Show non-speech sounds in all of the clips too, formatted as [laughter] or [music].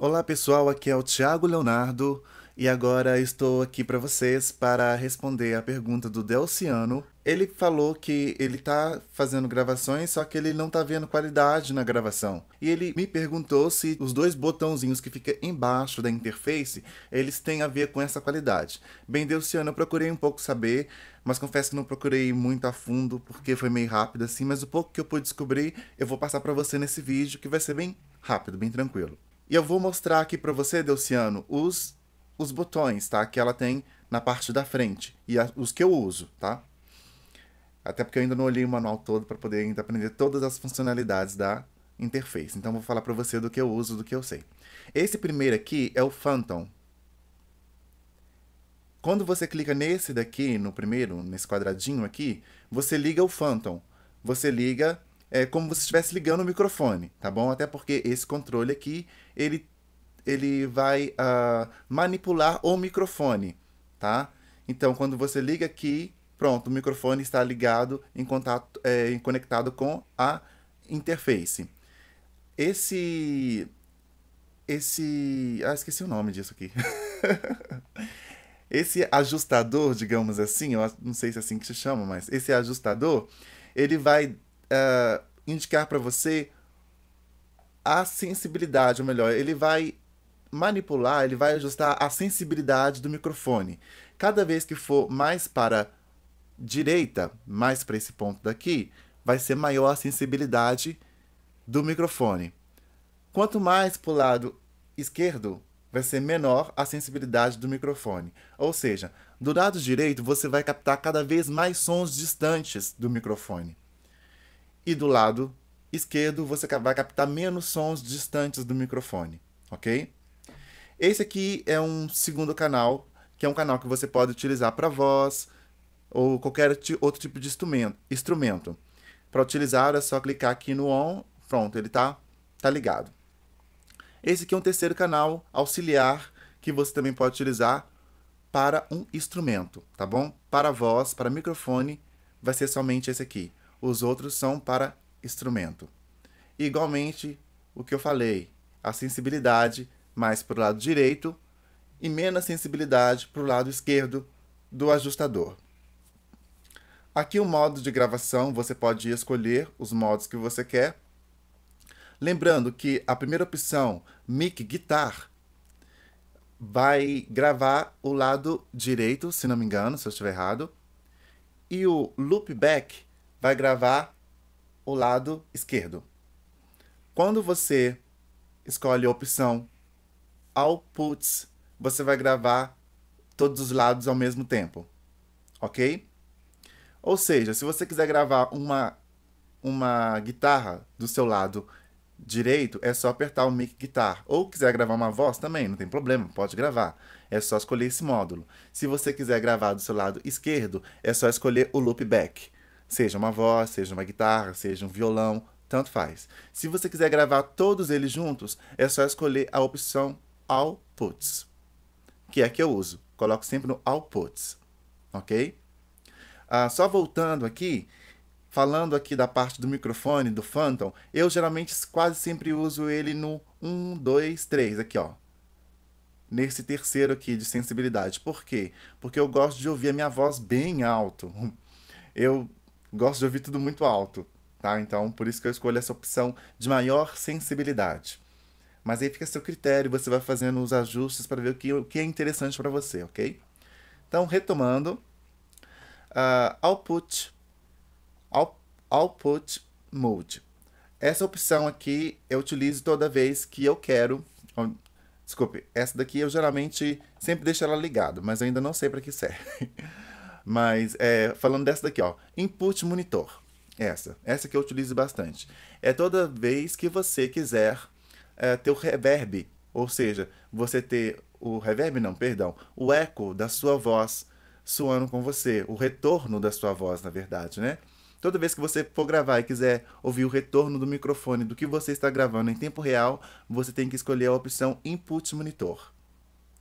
Olá pessoal, aqui é o Thiago Leonardo e agora estou aqui para vocês para responder a pergunta do Delciano. Ele falou que ele está fazendo gravações, só que ele não está vendo qualidade na gravação. E ele me perguntou se os dois botãozinhos que fica embaixo da interface, eles têm a ver com essa qualidade. Bem, Delciano, eu procurei um pouco saber, mas confesso que não procurei muito a fundo porque foi meio rápido assim, mas o pouco que eu pude descobrir, eu vou passar para você nesse vídeo que vai ser bem rápido, bem tranquilo. E eu vou mostrar aqui para você, Delciano, os, os botões, tá? Que ela tem na parte da frente e a, os que eu uso, tá? Até porque eu ainda não olhei o manual todo para poder ainda aprender todas as funcionalidades da interface. Então vou falar para você do que eu uso, do que eu sei. Esse primeiro aqui é o Phantom. Quando você clica nesse daqui, no primeiro, nesse quadradinho aqui, você liga o Phantom. Você liga é como se estivesse ligando o microfone, tá bom? Até porque esse controle aqui, ele, ele vai uh, manipular o microfone, tá? Então, quando você liga aqui, pronto, o microfone está ligado em contato, é, conectado com a interface. Esse, esse, ah, esqueci o nome disso aqui. [laughs] esse ajustador, digamos assim, eu não sei se é assim que se chama, mas esse ajustador, ele vai uh, indicar para você a sensibilidade, ou melhor, ele vai manipular, ele vai ajustar a sensibilidade do microfone. Cada vez que for mais para direita, mais para esse ponto daqui, vai ser maior a sensibilidade do microfone. Quanto mais para o lado esquerdo, vai ser menor a sensibilidade do microfone. Ou seja, do lado direito você vai captar cada vez mais sons distantes do microfone. E do lado esquerdo você vai captar menos sons distantes do microfone, ok? Esse aqui é um segundo canal, que é um canal que você pode utilizar para voz ou qualquer outro tipo de instrumento. Para utilizar é só clicar aqui no on, pronto, ele está tá ligado. Esse aqui é um terceiro canal auxiliar que você também pode utilizar para um instrumento, tá bom? Para voz, para microfone, vai ser somente esse aqui os outros são para instrumento. Igualmente, o que eu falei, a sensibilidade mais para o lado direito e menos sensibilidade para o lado esquerdo do ajustador. Aqui o modo de gravação, você pode escolher os modos que você quer. Lembrando que a primeira opção, mic guitar, vai gravar o lado direito, se não me engano, se eu estiver errado. E o loopback vai gravar o lado esquerdo. Quando você escolhe a opção Outputs, você vai gravar todos os lados ao mesmo tempo, ok? Ou seja, se você quiser gravar uma, uma guitarra do seu lado direito, é só apertar o mic guitar. Ou quiser gravar uma voz também, não tem problema, pode gravar. É só escolher esse módulo. Se você quiser gravar do seu lado esquerdo, é só escolher o loopback. Seja uma voz, seja uma guitarra, seja um violão, tanto faz. Se você quiser gravar todos eles juntos, é só escolher a opção Outputs, que é a que eu uso. Coloco sempre no Outputs, ok? Ah, só voltando aqui, falando aqui da parte do microfone, do Phantom, eu geralmente quase sempre uso ele no 1, 2, 3, aqui ó. Nesse terceiro aqui de sensibilidade. Por quê? Porque eu gosto de ouvir a minha voz bem alto. Eu gosto de ouvir tudo muito alto, tá? Então, por isso que eu escolho essa opção de maior sensibilidade. Mas aí fica a seu critério, você vai fazendo os ajustes para ver o que, o que é interessante para você, ok? Então, retomando, uh, output, output mode. Essa opção aqui eu utilizo toda vez que eu quero. desculpe, essa daqui eu geralmente sempre deixo ela ligada, mas eu ainda não sei para que serve. [laughs] Mas é, falando dessa daqui, ó, input monitor. Essa, essa que eu utilizo bastante. É toda vez que você quiser é, ter o reverb, ou seja, você ter o reverb não, perdão, o eco da sua voz soando com você, o retorno da sua voz, na verdade, né? Toda vez que você for gravar e quiser ouvir o retorno do microfone do que você está gravando em tempo real, você tem que escolher a opção Input Monitor.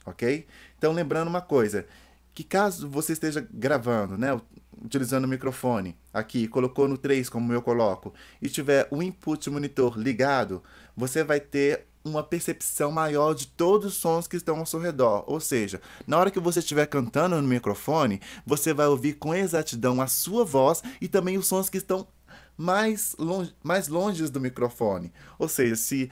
Ok? Então, lembrando uma coisa: que caso você esteja gravando, né, utilizando o microfone aqui, colocou no 3 como eu coloco, e tiver o input monitor ligado, você vai ter uma percepção maior de todos os sons que estão ao seu redor. Ou seja, na hora que você estiver cantando no microfone, você vai ouvir com exatidão a sua voz e também os sons que estão mais longe, mais longe do microfone. Ou seja, se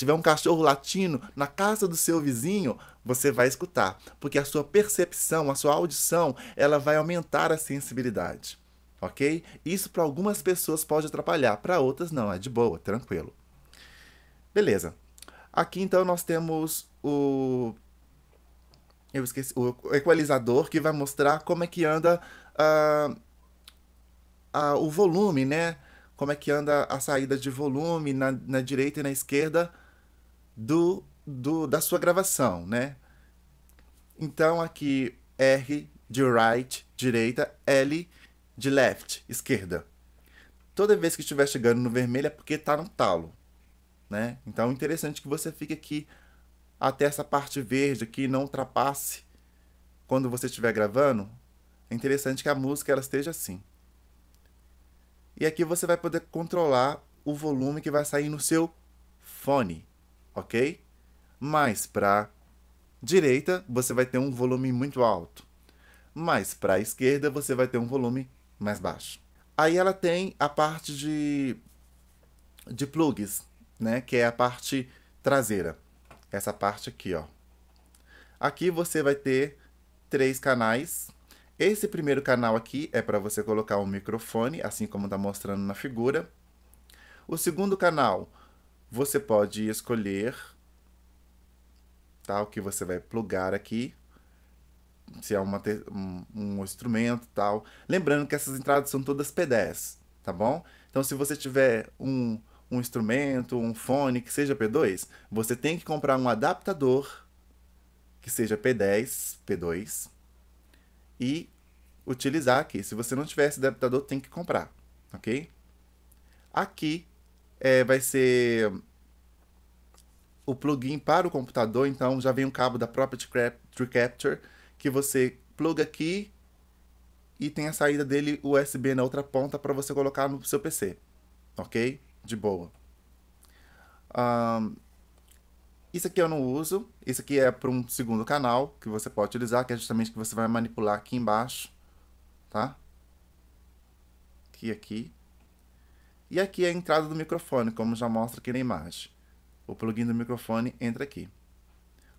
tiver um cachorro latindo na casa do seu vizinho, você vai escutar, porque a sua percepção, a sua audição, ela vai aumentar a sensibilidade, ok? Isso para algumas pessoas pode atrapalhar, para outras não, é de boa, tranquilo. Beleza. Aqui então nós temos o eu esqueci o equalizador que vai mostrar como é que anda uh, uh, o volume, né? Como é que anda a saída de volume na, na direita e na esquerda do, do da sua gravação, né? Então aqui R de right, direita, L de left, esquerda. Toda vez que estiver chegando no vermelho é porque está no talo, né? Então é interessante que você fique aqui até essa parte verde aqui, não ultrapasse quando você estiver gravando. É interessante que a música ela esteja assim. E aqui você vai poder controlar o volume que vai sair no seu fone ok? Mais para direita você vai ter um volume muito alto, Mais para a esquerda você vai ter um volume mais baixo. Aí ela tem a parte de, de plugs, né? Que é a parte traseira. Essa parte aqui, ó. Aqui você vai ter três canais. Esse primeiro canal aqui é para você colocar um microfone, assim como está mostrando na figura. O segundo canal você pode escolher tal tá, que você vai plugar aqui, se é uma, um, um instrumento tal. Lembrando que essas entradas são todas P10, tá bom? Então, se você tiver um, um instrumento, um fone que seja P2, você tem que comprar um adaptador que seja P10, P2 e utilizar aqui. Se você não tiver esse adaptador, tem que comprar, ok? Aqui é, vai ser o plugin para o computador, então já vem um cabo da própria True Capture que você pluga aqui e tem a saída dele USB na outra ponta para você colocar no seu PC, ok? De boa. Um, isso aqui eu não uso, isso aqui é para um segundo canal que você pode utilizar, que é justamente que você vai manipular aqui embaixo, tá? Aqui, aqui. E aqui é a entrada do microfone, como já mostra aqui na imagem. O plugin do microfone entra aqui.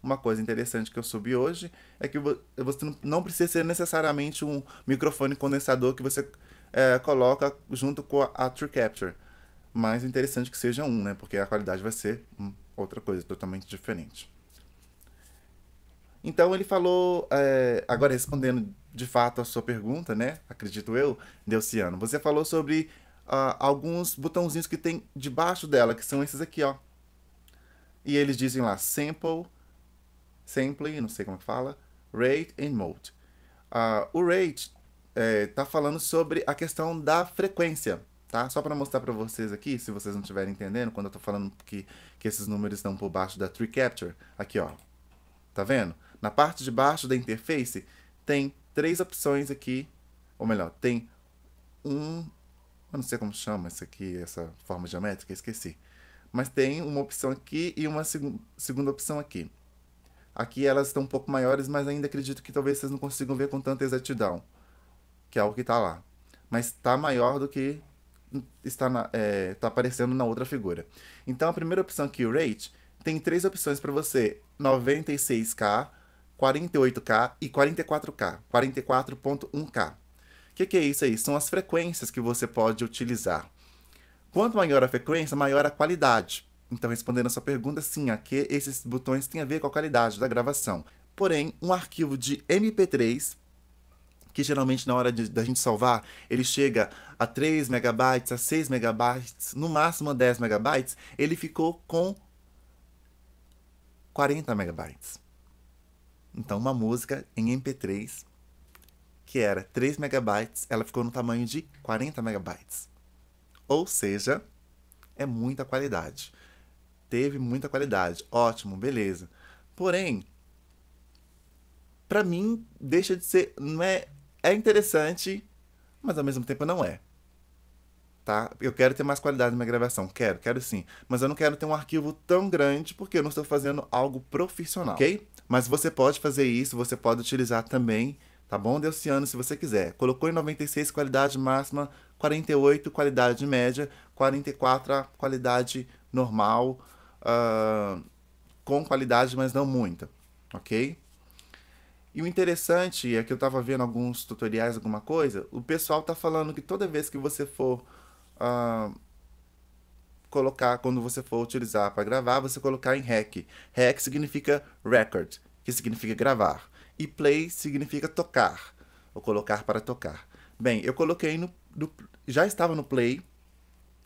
Uma coisa interessante que eu subi hoje é que você não precisa ser necessariamente um microfone condensador que você é, coloca junto com a, a True Capture. Mas interessante que seja um, né? Porque a qualidade vai ser outra coisa totalmente diferente. Então ele falou, é, agora respondendo de fato a sua pergunta, né? Acredito eu, Delciano, você falou sobre uh, alguns botãozinhos que tem debaixo dela, que são esses aqui, ó. E eles dizem lá sample, sample, não sei como é que fala, rate and mode. Uh, o rate está é, falando sobre a questão da frequência, tá? Só para mostrar para vocês aqui, se vocês não estiverem entendendo, quando eu estou falando que, que esses números estão por baixo da tree capture, aqui, ó. Tá vendo? Na parte de baixo da interface tem três opções aqui, ou melhor, tem um, eu não sei como chama isso aqui, essa forma geométrica, esqueci. Mas tem uma opção aqui e uma seg segunda opção aqui. Aqui elas estão um pouco maiores, mas ainda acredito que talvez vocês não consigam ver com tanta exatidão, que é o que está lá. Mas está maior do que está, na, é, tá aparecendo na outra figura. Então a primeira opção aqui, o Rate, tem três opções para você: 96K, 48K e 44K, 44.1K que, que é isso aí? São as frequências que você pode utilizar. Quanto maior a frequência, maior a qualidade. Então, respondendo a sua pergunta, sim, aqui esses botões têm a ver com a qualidade da gravação. Porém, um arquivo de MP3, que geralmente na hora da gente salvar, ele chega a 3 megabytes, a 6 megabytes, no máximo a 10 megabytes, ele ficou com 40 megabytes. Então, uma música em MP3 que era 3 megabytes, ela ficou no tamanho de 40 megabytes. Ou seja, é muita qualidade. Teve muita qualidade. Ótimo, beleza. Porém, para mim deixa de ser, não é, é interessante, mas ao mesmo tempo não é. Tá? Eu quero ter mais qualidade na minha gravação, quero, quero sim, mas eu não quero ter um arquivo tão grande porque eu não estou fazendo algo profissional, OK? Mas você pode fazer isso, você pode utilizar também tá bom, Delciano, se você quiser. Colocou em 96 qualidade máxima, 48 qualidade média, 44 qualidade normal, uh, com qualidade, mas não muita, ok? E o interessante é que eu estava vendo alguns tutoriais, alguma coisa, o pessoal tá falando que toda vez que você for uh, colocar, quando você for utilizar para gravar, você colocar em REC. REC significa record, que significa gravar e play significa tocar, ou colocar para tocar. Bem, eu coloquei no, no já estava no play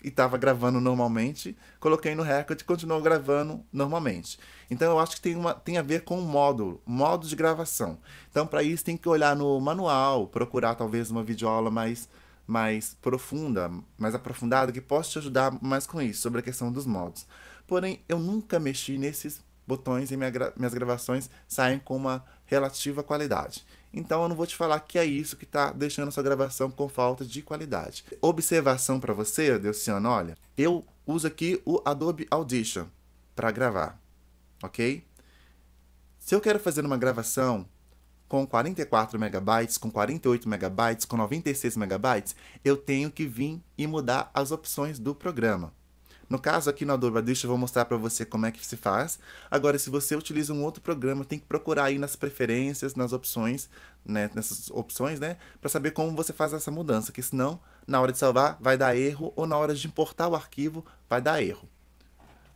e estava gravando normalmente, coloquei no record e continuou gravando normalmente. Então eu acho que tem, uma, tem a ver com o módulo, modo de gravação. Então para isso tem que olhar no manual, procurar talvez uma videoaula mais mais profunda, mais aprofundada, que possa te ajudar mais com isso, sobre a questão dos modos. Porém, eu nunca mexi nesses botões e minha minhas gravações saem com uma relativa à qualidade. Então eu não vou te falar que é isso que está deixando a sua gravação com falta de qualidade. Observação para você, Delciano, olha, eu uso aqui o Adobe Audition para gravar, ok? Se eu quero fazer uma gravação com 44 megabytes, com 48 megabytes, com 96 megabytes, eu tenho que vir e mudar as opções do programa. No caso aqui no Adobe eu vou mostrar para você como é que se faz. Agora, se você utiliza um outro programa, tem que procurar aí nas preferências, nas opções, né, nessas opções, né, para saber como você faz essa mudança, que senão na hora de salvar vai dar erro ou na hora de importar o arquivo vai dar erro.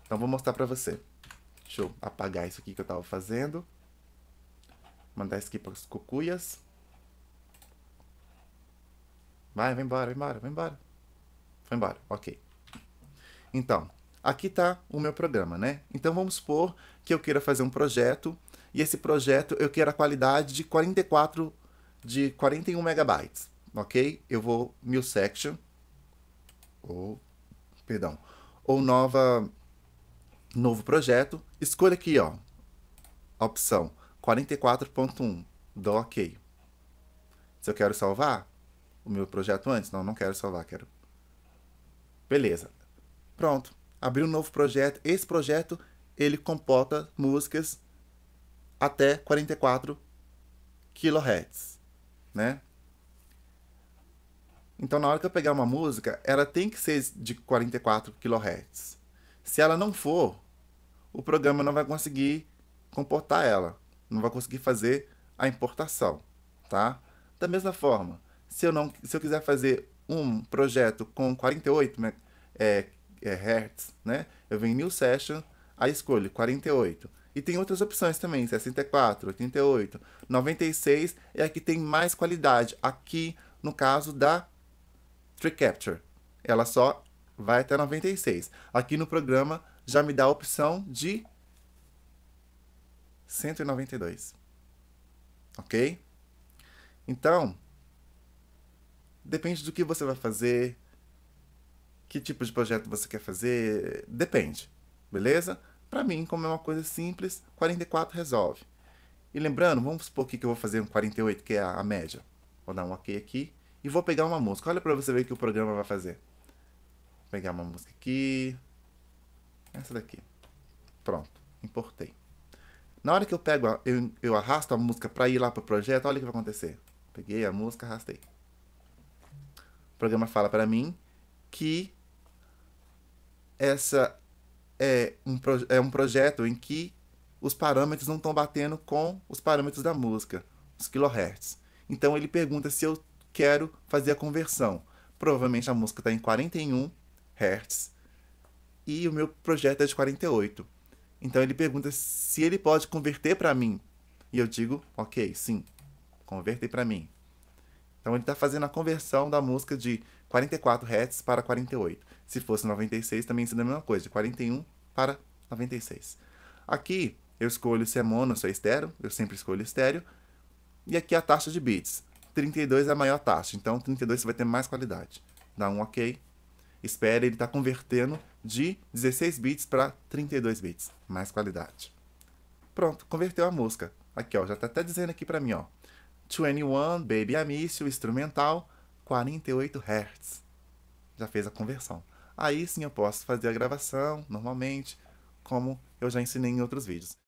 Então vou mostrar para você. Deixa eu apagar isso aqui que eu estava fazendo. Mandar isso aqui para as cucuias. Vai, vai embora, vai embora, vai embora. Foi embora, ok. Então, aqui está o meu programa, né? Então vamos supor que eu queira fazer um projeto e esse projeto eu quero a qualidade de 44 de 41 megabytes, ok? Eu vou new section ou perdão ou nova novo projeto, escolha aqui ó opção 44.1 dou ok. Se eu quero salvar o meu projeto antes, não, não quero salvar, quero. Beleza. Pronto, abriu um novo projeto. Esse projeto ele comporta músicas até 44 kHz, né? Então, na hora que eu pegar uma música, ela tem que ser de 44 kHz. Se ela não for, o programa não vai conseguir comportar ela, não vai conseguir fazer a importação, tá? Da mesma forma, se eu não, se eu quiser fazer um projeto com 48 né, é, é, Hertz, né? Eu venho em New Session, aí escolho 48. E tem outras opções também, 64, 88, 96 é a que tem mais qualidade. Aqui, no caso da Tree Capture, ela só vai até 96. Aqui no programa já me dá a opção de 192. Ok? Então, depende do que você vai fazer, que tipo de projeto você quer fazer, depende, beleza? Para mim, como é uma coisa simples, 44 resolve. E lembrando, vamos supor que eu vou fazer um 48, que é a, média. Vou dar um ok aqui e vou pegar uma música. Olha para você ver o que o programa vai fazer. Vou pegar uma música aqui. Essa daqui. Pronto, importei. Na hora que eu pego, a, eu, eu arrasto a música para ir lá pro projeto, olha o que vai acontecer. Peguei a música, arrastei. O programa fala para mim que essa é um, é um projeto em que os parâmetros não estão batendo com os parâmetros da música, os kilohertz. Então ele pergunta se eu quero fazer a conversão. Provavelmente a música está em 41 hertz e o meu projeto é de 48. Então ele pergunta se ele pode converter para mim. E eu digo, ok, sim, converta para mim. Então ele está fazendo a conversão da música de 44 Hz para 48. Se fosse 96, também seria a mesma coisa, de 41 para 96. Aqui eu escolho se é mono ou se é estéreo, eu sempre escolho estéreo. E aqui a taxa de bits. 32 é a maior taxa, então 32 você vai ter mais qualidade. Dá um OK. Espera, ele está convertendo de 16 bits para 32 bits. Mais qualidade. Pronto, converteu a música. Aqui, ó, já está até dizendo aqui para mim, ó. 21, Baby Amício, instrumental. 48 Hz. Já fez a conversão. Aí sim eu posso fazer a gravação normalmente, como eu já ensinei em outros vídeos.